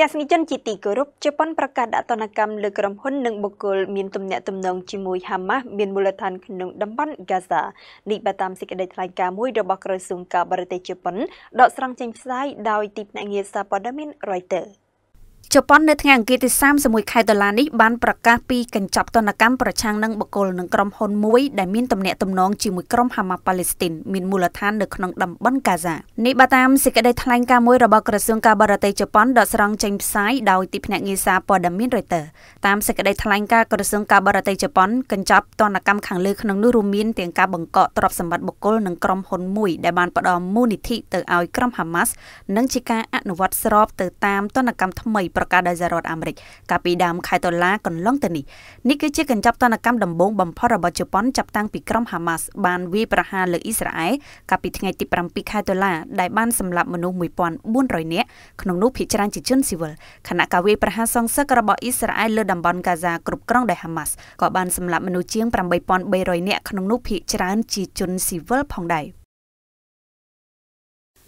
ទស្សនិកជនជាទីគោរពជប៉ុនប្រកាសដាក់ទណ្ឌកម្មលើក្រុមហ៊ុននិងបុគ្គលមានទំនាក់ទំនងជាមួយ Hamas មានមូលដ្ឋានក្នុងតំបន់ Gaza នេះបើតាមសេចក្តីថ្លែងការណ៍មួយរបស់ក្រសួងការបរទេសជប៉ុនដកស្រង់ចេញផ្សាយដោយទីភ្នាក់ងារសារព័ត៌មាន Reuters ជប៉ុននៅថ្ងៃអង្គារទី31ខែតុលានេះបានប្រកាសពីកញ្ចប់ទណ្ឌកម្មប្រឆាំងនឹងបុគ្គលនិងក្រុមហ៊ុនមួយ ដែលមានទំនាក់ទំនងជាមួយក្រុមហាម៉ាប៉ាឡេស្ទីនមានមូលដ្ឋាននៅក្នុងតំបន់កាហ្សានេះបើតាមសេចក្តីថ្លែងការណ៍មួយរបស់ក្រសួងការបរទេសជប៉ុនដកស្រង់ចេញផ្សាយដោយទីភ្នាក់ងារសារព័ត៌មាន Reuters តាមសេចក្តីថ្លែងការណ៍ក្រសួងការបរទេសជប៉ុនកញ្ចប់ទណ្ឌកម្មខាងលើក្នុងនោះរួមមានទាំងការបង្កកទ្រព្យសម្បត្តិបុគ្គលនិងក្រុមហ៊ុនមួយដែលបានផ្ដល់មូលនិធិទៅឲ្យក្រុមហាម៉ាស់និងជាការអនុវត្តស្របទៅតាមទណ្ឌកម្មថ្មីប្រកាសដោយសហរដ្ឋអាមេរិកកាលពីដើមខែតុលាកន្លងទៅនេះនេះគឺជាកញ្ចប់ទណ្ឌកម្មដំបូងបំផុតរបស់ជប៉ុន ចាប់តាំងពីក្រុមហាម៉ាស់បានវាយប្រហារលើអ៊ីស្រាអែលកាលពីថ្ងៃទី7ខែតុលាដែលបានសម្លាប់មនុស្ស1400នាក់ក្នុងនោះភាគច្រើនជាជនស៊ីវិលខណៈការវាយប្រហារសងសឹករបស់អ៊ីស្រាអែលលើតំបន់កាហ្សាគ្រប់គ្រងដោយហាម៉ាស់ក៏បានសម្លាប់មនុស្សជាង8300នាក់ក្នុងនោះភាគច្រើនជាជនស៊ីវិលផងដែរ